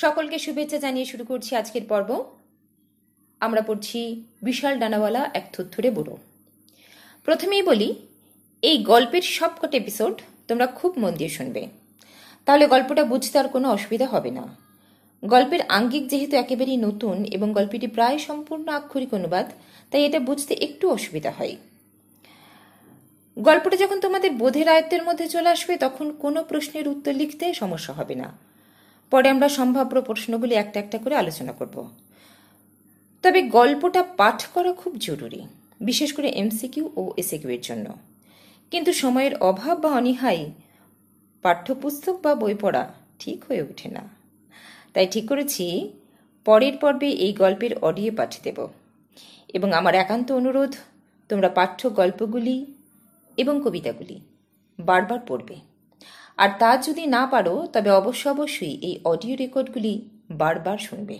সকলকে শুভেচ্ছা জানিয়ে শুরু করছি আজকের পর্ব আমরা পড়ছি বিশাল ডানাওয়ালা এক থুরে বুড়ো প্রথমেই বলি এই গল্পের সবকটি এপিসোড তোমরা খুব মন দিয়ে শুনবে তাহলে গল্পটা বুঝতে আর কোনো অসুবিধা হবে না গল্পের আঙ্গিক যেহেতু একেবারেই নতুন এবং গল্পটি প্রায় সম্পূর্ণ আক্ষরিক অনুবাদ তাই এটা বুঝতে একটু অসুবিধা হয় গল্পটা যখন তোমাদের বোধের আয়ত্তের মধ্যে চলে আসবে তখন কোনো প্রশ্নের উত্তর লিখতে সমস্যা হবে না পরে আমরা সম্ভাব্য প্রশ্নগুলি একটা একটা করে আলোচনা করব তবে গল্পটা পাঠ করা খুব জরুরি বিশেষ করে এমসিকিউ ও এসিকিউয়ের জন্য কিন্তু সময়ের অভাব বা অনীহাই পাঠ্যপুস্তক বা বই পড়া ঠিক হয়ে ওঠে না তাই ঠিক করেছি পরের পর্বে এই গল্পের অডিও পাঠ দেব এবং আমার একান্ত অনুরোধ তোমরা পাঠ্য গল্পগুলি এবং কবিতাগুলি বারবার পড়বে আর তা যদি না পারো তবে অবশ্য অবশ্যই এই অডিও রেকর্ডগুলি বারবার শুনবে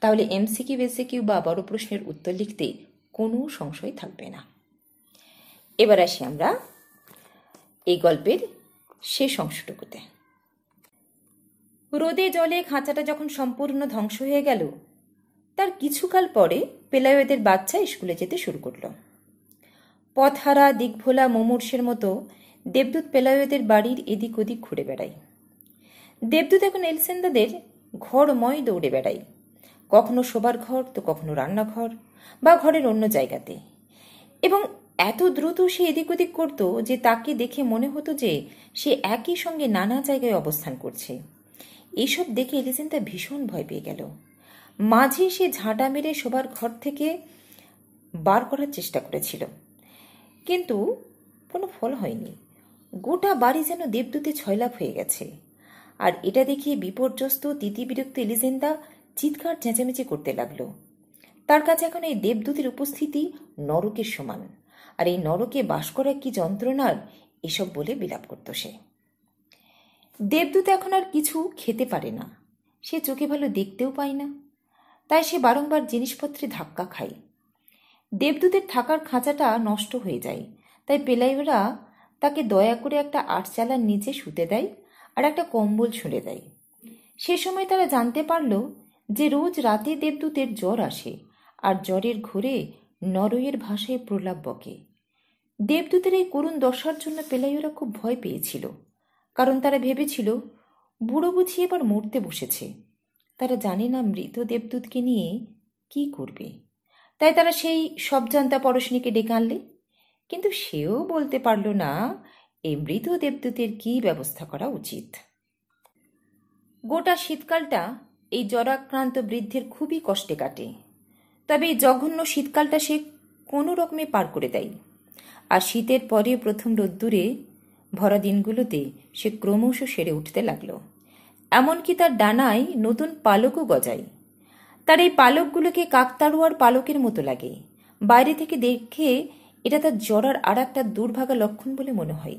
তাহলে এমসিকিউ কিউ বা বড় প্রশ্নের উত্তর লিখতে কোনো সংশয় থাকবে না এবার আসি আমরা এই গল্পের শেষ অংশটুকুতে রোদে জলে খাঁচাটা যখন সম্পূর্ণ ধ্বংস হয়ে গেল তার কিছুকাল পরে পেলায়দের বাচ্চা স্কুলে যেতে শুরু করল পথহারা দিকভোলা মুমূর্ষের মতো দেবদূত পেলায়দের বাড়ির এদিক ওদিক ঘুরে বেড়াই দেবদূত এখন এলসেন্দাদের ঘরময় দৌড়ে বেড়াই কখনো শোবার ঘর তো কখনো রান্নাঘর বা ঘরের অন্য জায়গাতে এবং এত দ্রুত সে এদিক ওদিক করত যে তাকে দেখে মনে হতো যে সে একই সঙ্গে নানা জায়গায় অবস্থান করছে এইসব দেখে এলিজেন্টা ভীষণ ভয় পেয়ে গেল মাঝে সে ঝাঁটা মেরে শোবার ঘর থেকে বার করার চেষ্টা করেছিল কিন্তু কোনো ফল হয়নি গোটা বাড়ি যেন দেবদূতে ছয়লাভ হয়ে গেছে আর এটা দেখে বিপর্যস্ত তিতিবিরক্ত এলিজেন্দা চিৎকার চেঁচামেচি করতে লাগলো তার কাছে এখন এই দেবদূতের উপস্থিতি নরকের সমান আর এই নরকে বাস করা কি যন্ত্রণার এসব বলে বিলাপ করত সে দেবদূত এখন আর কিছু খেতে পারে না সে চোখে ভালো দেখতেও পায় না তাই সে বারংবার জিনিসপত্রে ধাক্কা খায় দেবদূতের থাকার খাঁচাটা নষ্ট হয়ে যায় তাই পেলাইওরা তাকে দয়া করে একটা আটচালার নিচে শুতে দেয় আর একটা কম্বল ছুঁড়ে দেয় সে সময় তারা জানতে পারল যে রোজ রাতে দেবদূতের জ্বর আসে আর জ্বরের ঘোরে নরয়ের ভাষায় প্রলাপ বকে দেবদূতের এই করুণ দশার জন্য পেলাইওরা খুব ভয় পেয়েছিল কারণ তারা ভেবেছিল বুড়ো বুঝি এবার মরতে বসেছে তারা জানে না মৃত দেবদূতকে নিয়ে কি করবে তাই তারা সেই সবজান্তা পরশনীকে ডেকে আনলে কিন্তু সেও বলতে পারল না এই মৃত দেবদূতের কী ব্যবস্থা করা উচিত গোটা শীতকালটা এই জরাক্রান্ত বৃদ্ধের খুবই কষ্টে কাটে তবে এই জঘন্য শীতকালটা সে কোনো রকমে পার করে দেয় আর শীতের পরে প্রথম রোদ্দুরে ভরা দিনগুলোতে সে ক্রমশ সেরে উঠতে লাগল এমনকি তার ডানায় নতুন পালকও গজায় তার এই পালকগুলোকে কাকতাড়ুয়ার পালকের মতো লাগে বাইরে থেকে দেখে এটা তার জড়ার আর একটা দুর্ভাগা লক্ষণ বলে মনে হয়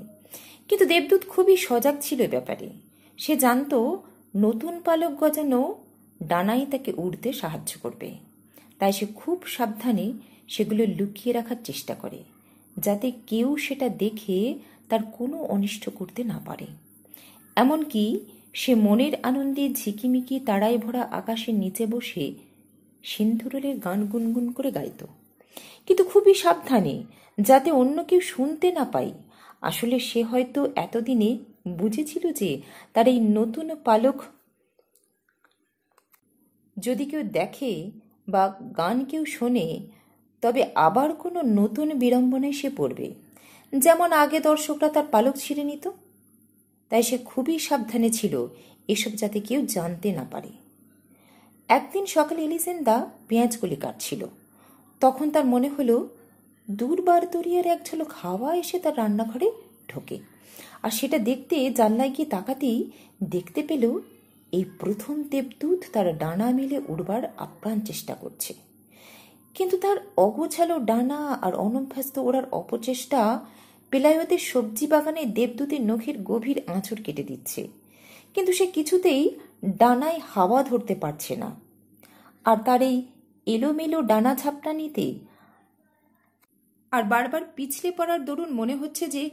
কিন্তু দেবদূত খুবই সজাগ ছিল ব্যাপারে সে জানত নতুন পালক গজানো ডানাই তাকে উড়তে সাহায্য করবে তাই সে খুব সাবধানে সেগুলো লুকিয়ে রাখার চেষ্টা করে যাতে কেউ সেটা দেখে তার কোনো অনিষ্ট করতে না পারে এমনকি সে মনের আনন্দে ঝিকিমিকি তাড়ায় ভরা আকাশের নিচে বসে সিন্ধুরের গান গুনগুন করে গাইত কিন্তু খুবই সাবধানে যাতে অন্য কেউ শুনতে না পাই আসলে সে হয়তো এতদিনে বুঝেছিল যে তার এই নতুন পালক যদি কেউ দেখে বা গান কেউ শোনে তবে আবার কোনো নতুন বিড়ম্বনায় সে পড়বে যেমন আগে দর্শকরা তার পালক ছিঁড়ে নিত তাই সে খুবই সাবধানে ছিল এসব যাতে কেউ জানতে না পারে একদিন সকালে এলিজেন্দা পেঁয়াজগুলি কাটছিল তখন তার মনে হলো দূরবার দরিয়ার এক ঝলক হাওয়া এসে তার রান্নাঘরে ঢোকে আর সেটা দেখতে জানলায় গিয়ে তাকাতেই দেখতে পেল এই প্রথম দেবদূত তার ডানা মেলে উড়বার আপ্রাণ চেষ্টা করছে কিন্তু তার অগোছালো ডানা আর অনভ্যস্ত ওড়ার অপচেষ্টা পেলায়তের সবজি বাগানে দেবদূতের নখের গভীর আঁচড় কেটে দিচ্ছে কিন্তু সে কিছুতেই ডানায় হাওয়া ধরতে পারছে না আর তার এই এলোমেলো ডানা ঝাপটা নিতে আর বারবার পিছলে পড়ার দরুন মনে হচ্ছে যে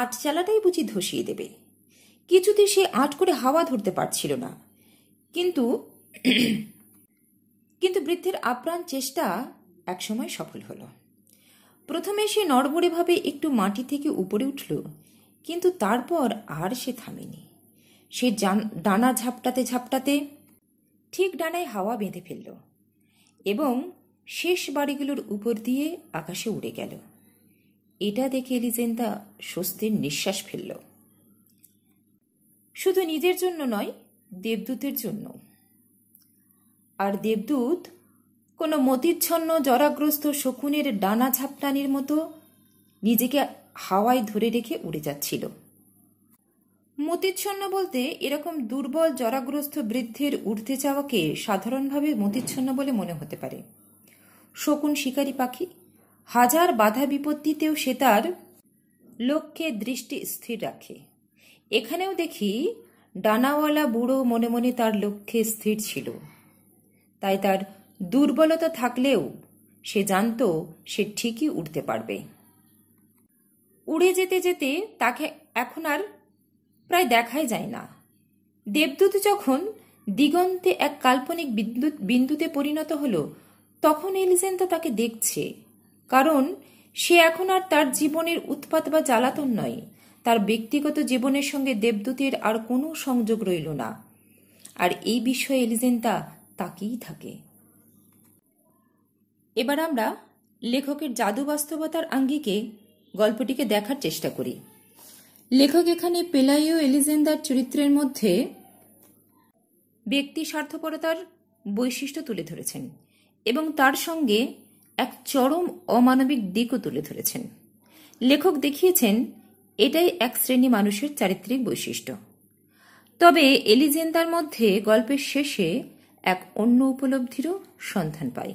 আটচালাটাই বুঝি ধসিয়ে দেবে কিছুতে সে আট করে হাওয়া ধরতে পারছিল না কিন্তু কিন্তু বৃদ্ধের আপ্রাণ চেষ্টা একসময় সফল হল প্রথমে সে নড়বড়েভাবে একটু মাটি থেকে উপরে উঠল কিন্তু তারপর আর সে থামেনি সে ডানা ঝাপটাতে ঝাপটাতে ঠিক ডানায় হাওয়া বেঁধে ফেললো এবং শেষ বাড়িগুলোর উপর দিয়ে আকাশে উড়ে গেল এটা দেখে এলিজেন্দা স্বস্তির নিঃশ্বাস ফেলল শুধু নিজের জন্য নয় দেবদূতের জন্য আর দেবদূত কোনো মতিচ্ছন্ন জরাগ্রস্ত শকুনের ডানা ঝাপটানির মতো নিজেকে হাওয়ায় ধরে রেখে উড়ে যাচ্ছিল মতিচ্ছন্ন বলতে এরকম দুর্বল জরাগ্রস্ত বৃদ্ধের উঠতে যাওয়াকে সাধারণভাবে মতিচ্ছন্ন বলে মনে হতে পারে শকুন শিকারী পাখি হাজার বাধা বিপত্তিতেও সে তার লক্ষ্যে দৃষ্টি স্থির রাখে এখানেও দেখি ডানাওয়ালা বুড়ো মনে মনে তার লক্ষ্যে স্থির ছিল তাই তার দুর্বলতা থাকলেও সে জানত সে ঠিকই উঠতে পারবে উড়ে যেতে যেতে তাকে এখন আর প্রায় দেখাই যায় না দেবদূত যখন দিগন্তে এক কাল্পনিক বিদ্যুৎ বিন্দুতে পরিণত হল তখন এলিজেন্তা তাকে দেখছে কারণ সে এখন আর তার জীবনের উৎপাত বা জ্বালাতন নয় তার ব্যক্তিগত জীবনের সঙ্গে দেবদূতের আর কোনো সংযোগ রইল না আর এই বিষয়ে এলিজেন্তা তাকেই থাকে এবার আমরা লেখকের জাদু বাস্তবতার আঙ্গিকে গল্পটিকে দেখার চেষ্টা করি লেখক এখানে পেলাইও এলিজেন্দার চরিত্রের মধ্যে ব্যক্তি স্বার্থপরতার বৈশিষ্ট্য তুলে ধরেছেন এবং তার সঙ্গে এক চরম অমানবিক দিকও তুলে ধরেছেন লেখক দেখিয়েছেন এটাই এক শ্রেণী মানুষের চারিত্রিক বৈশিষ্ট্য তবে এলিজেন্দার মধ্যে গল্পের শেষে এক অন্য উপলব্ধিরও সন্ধান পাই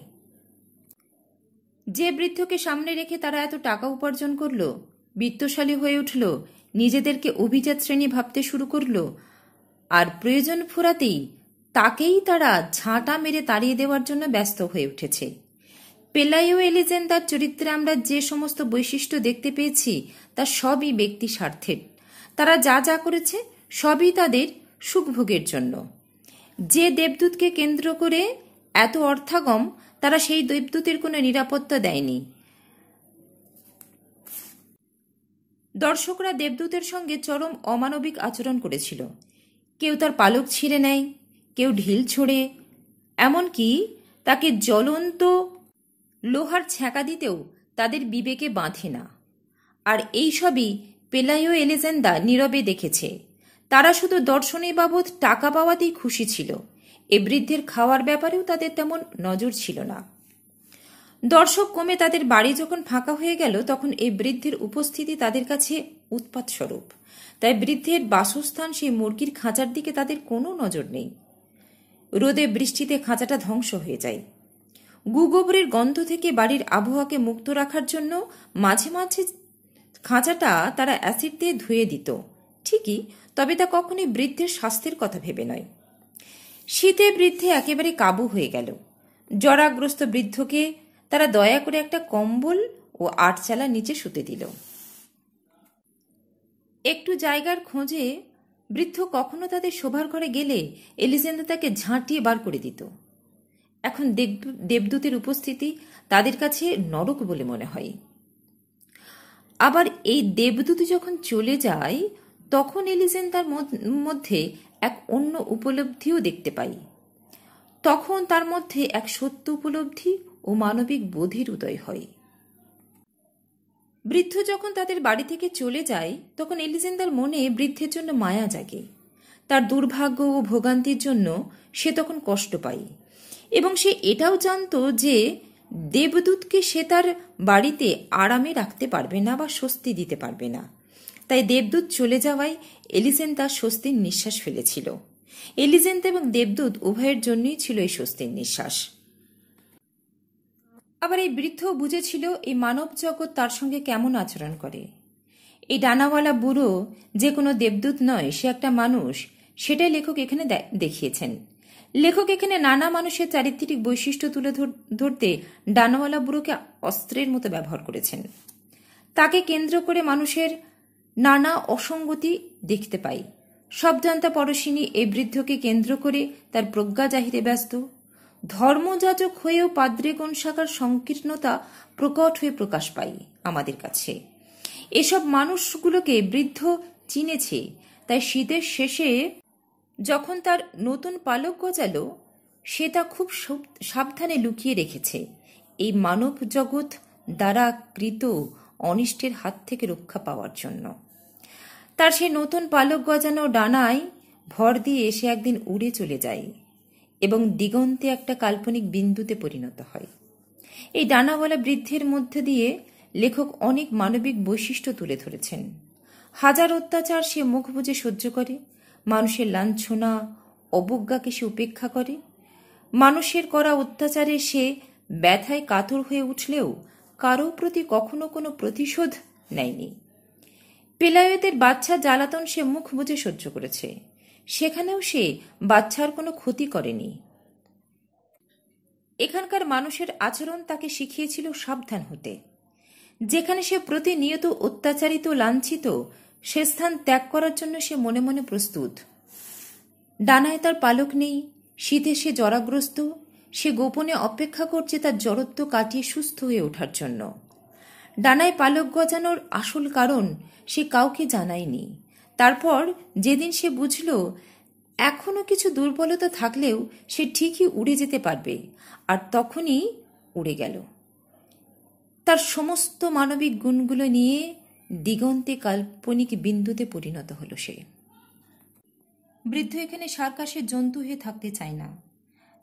যে বৃদ্ধকে সামনে রেখে তারা এত টাকা উপার্জন করল বিত্তশালী হয়ে উঠল নিজেদেরকে অভিজাত শ্রেণী ভাবতে শুরু করল আর প্রয়োজন ফুরাতেই তাকেই তারা ঝাঁটা মেরে তাড়িয়ে দেওয়ার জন্য ব্যস্ত হয়ে উঠেছে পেলাইও এলিজেন্দার চরিত্রে আমরা যে সমস্ত বৈশিষ্ট্য দেখতে পেয়েছি তা সবই ব্যক্তি স্বার্থের তারা যা যা করেছে সবই তাদের সুখভোগের জন্য যে দেবদূতকে কেন্দ্র করে এত অর্থাগম তারা সেই দেবদূতের কোনো নিরাপত্তা দেয়নি দর্শকরা দেবদূতের সঙ্গে চরম অমানবিক আচরণ করেছিল কেউ তার পালক ছিঁড়ে নেয় কেউ ঢিল ছোড়ে এমনকি তাকে জ্বলন্ত লোহার ছ্যাঁকা দিতেও তাদের বিবেকে বাঁধে না আর এই সবই পেলায়ো এলেজেন্দা নীরবে দেখেছে তারা শুধু দর্শনী বাবদ টাকা পাওয়াতেই খুশি ছিল এ বৃদ্ধের খাওয়ার ব্যাপারেও তাদের তেমন নজর ছিল না দর্শক কমে তাদের বাড়ি যখন ফাঁকা হয়ে গেল তখন এই বৃদ্ধের উপস্থিতি তাদের কাছে উৎপাত স্বরূপ তাই বৃদ্ধের বাসস্থান সেই মুরগির খাঁচার দিকে তাদের কোনো নজর নেই রোদে বৃষ্টিতে খাঁচাটা ধ্বংস হয়ে যায় গুগোবরের গন্ধ থেকে বাড়ির আবহাওয়াকে মুক্ত রাখার জন্য মাঝে মাঝে খাঁচাটা তারা অ্যাসিড দিয়ে ধুয়ে দিত ঠিকই তবে তা কখনোই বৃদ্ধের স্বাস্থ্যের কথা ভেবে নয় শীতে বৃদ্ধে একেবারে কাবু হয়ে গেল জরাগ্রস্ত বৃদ্ধকে তারা দয়া করে একটা কম্বল ও আটচালা নিচে শুতে দিল একটু জায়গার খোঁজে বৃদ্ধ কখনো তাদের শোভার ঘরে গেলে এলিজেন্দা তাকে ঝাঁটিয়ে বার করে দিত এখন দেবদূতের উপস্থিতি তাদের কাছে নরক বলে মনে হয় আবার এই দেবদূত যখন চলে যায় তখন এলিজেন তার মধ্যে এক অন্য উপলব্ধিও দেখতে পাই তখন তার মধ্যে এক সত্য উপলব্ধি ও মানবিক বোধির উদয় হয় বৃদ্ধ যখন তাদের বাড়ি থেকে চলে যায় তখন এলিজেন্দার মনে বৃদ্ধের জন্য মায়া জাগে তার দুর্ভাগ্য ও ভোগান্তির জন্য সে তখন কষ্ট পায় এবং সে এটাও জানত যে দেবদূতকে সে তার বাড়িতে আরামে রাখতে পারবে না বা স্বস্তি দিতে পারবে না তাই দেবদূত চলে যাওয়ায় এলিজেন তার স্বস্তির নিঃশ্বাস ফেলেছিল এলিজেন্ত এবং দেবদূত উভয়ের জন্যই ছিল এই স্বস্তির নিঃশ্বাস আবার এই বৃদ্ধ বুঝেছিল এই মানব জগৎ তার সঙ্গে কেমন আচরণ করে এই ডানাওয়ালা বুড়ো যে কোনো দেবদূত নয় সে একটা মানুষ সেটাই লেখক এখানে দেখিয়েছেন লেখক এখানে নানা মানুষের চারিত্রিক বৈশিষ্ট্য তুলে ধরতে ডানাওয়ালা বুড়োকে অস্ত্রের মতো ব্যবহার করেছেন তাকে কেন্দ্র করে মানুষের নানা অসঙ্গতি দেখতে পাই সবজান্তা পরশিনী এই বৃদ্ধকে কেন্দ্র করে তার প্রজ্ঞা জাহিরে ব্যস্ত ধর্মযাজক হয়েও পাদ্রেগণ শাখার সংকীর্ণতা প্রকট হয়ে প্রকাশ পায় আমাদের কাছে এসব মানুষগুলোকে বৃদ্ধ চিনেছে তাই শীতের শেষে যখন তার নতুন পালক গজালো সে তা খুব সাবধানে লুকিয়ে রেখেছে এই মানব জগৎ দ্বারা কৃত অনিষ্টের হাত থেকে রক্ষা পাওয়ার জন্য তার সেই নতুন পালক গজানো ডানায় ভর দিয়ে এসে একদিন উড়ে চলে যায় এবং দিগন্তে একটা কাল্পনিক বিন্দুতে পরিণত হয় এই ডানাওয়ালা বৃদ্ধের মধ্যে দিয়ে লেখক অনেক মানবিক বৈশিষ্ট্য তুলে ধরেছেন হাজার অত্যাচার সে মুখ বুঝে সহ্য করে মানুষের লাঞ্ছনা অবজ্ঞাকে সে উপেক্ষা করে মানুষের করা অত্যাচারে সে ব্যথায় কাতর হয়ে উঠলেও কারো প্রতি কখনো কোনো প্রতিশোধ নেয়নি পেলায়তের বাচ্চা জ্বালাতন সে মুখ বুঝে সহ্য করেছে সেখানেও সে বাচ্চার কোনো ক্ষতি করেনি এখানকার মানুষের আচরণ তাকে শিখিয়েছিল সাবধান হতে যেখানে সে প্রতিনিয়ত অত্যাচারিত লাঞ্ছিত সে স্থান ত্যাগ করার জন্য সে মনে মনে প্রস্তুত ডানায় তার পালক নেই শীতে সে জরাগ্রস্ত সে গোপনে অপেক্ষা করছে তার জড়ত্ব কাটিয়ে সুস্থ হয়ে ওঠার জন্য ডানায় পালক গজানোর আসল কারণ সে কাউকে জানায়নি তারপর যেদিন সে বুঝল এখনও কিছু দুর্বলতা থাকলেও সে ঠিকই উড়ে যেতে পারবে আর তখনই উড়ে গেল তার সমস্ত মানবিক গুণগুলো নিয়ে দিগন্তে কাল্পনিক বিন্দুতে পরিণত হল সে বৃদ্ধ এখানে সার্কাসের জন্তু হয়ে থাকতে চায় না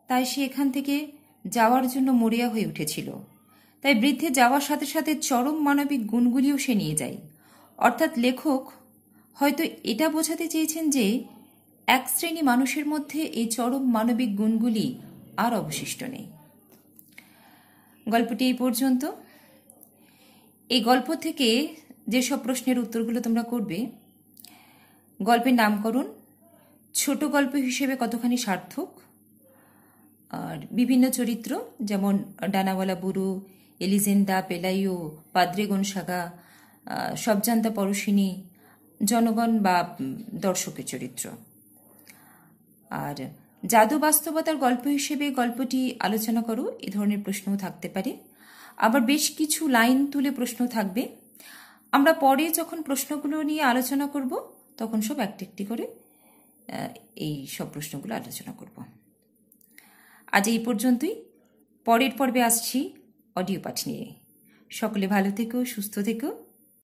তাই সে এখান থেকে যাওয়ার জন্য মরিয়া হয়ে উঠেছিল তাই বৃদ্ধে যাওয়ার সাথে সাথে চরম মানবিক গুণগুলিও সে নিয়ে যায় অর্থাৎ লেখক হয়তো এটা বোঝাতে চেয়েছেন যে এক শ্রেণী মানুষের মধ্যে এই চরম মানবিক গুণগুলি আর অবশিষ্ট নেই গল্পটি এই পর্যন্ত এই গল্প থেকে যেসব প্রশ্নের উত্তরগুলো তোমরা করবে গল্পের নামকরণ ছোট গল্প হিসেবে কতখানি সার্থক আর বিভিন্ন চরিত্র যেমন ডানাওয়ালা বুড়ো এলিজেন্ডা পেলাইও পাদ্রেগন সাগা সবজান্তা পরশিনী জনগণ বা দর্শকের চরিত্র আর জাদু বাস্তবতার গল্প হিসেবে গল্পটি আলোচনা করো এ ধরনের প্রশ্নও থাকতে পারে আবার বেশ কিছু লাইন তুলে প্রশ্ন থাকবে আমরা পরে যখন প্রশ্নগুলো নিয়ে আলোচনা করব তখন সব একটি একটি করে এই সব প্রশ্নগুলো আলোচনা করব আজ এই পর্যন্তই পরের পর্বে আসছি অডিও পাঠ নিয়ে সকলে ভালো থেকো সুস্থ থেকো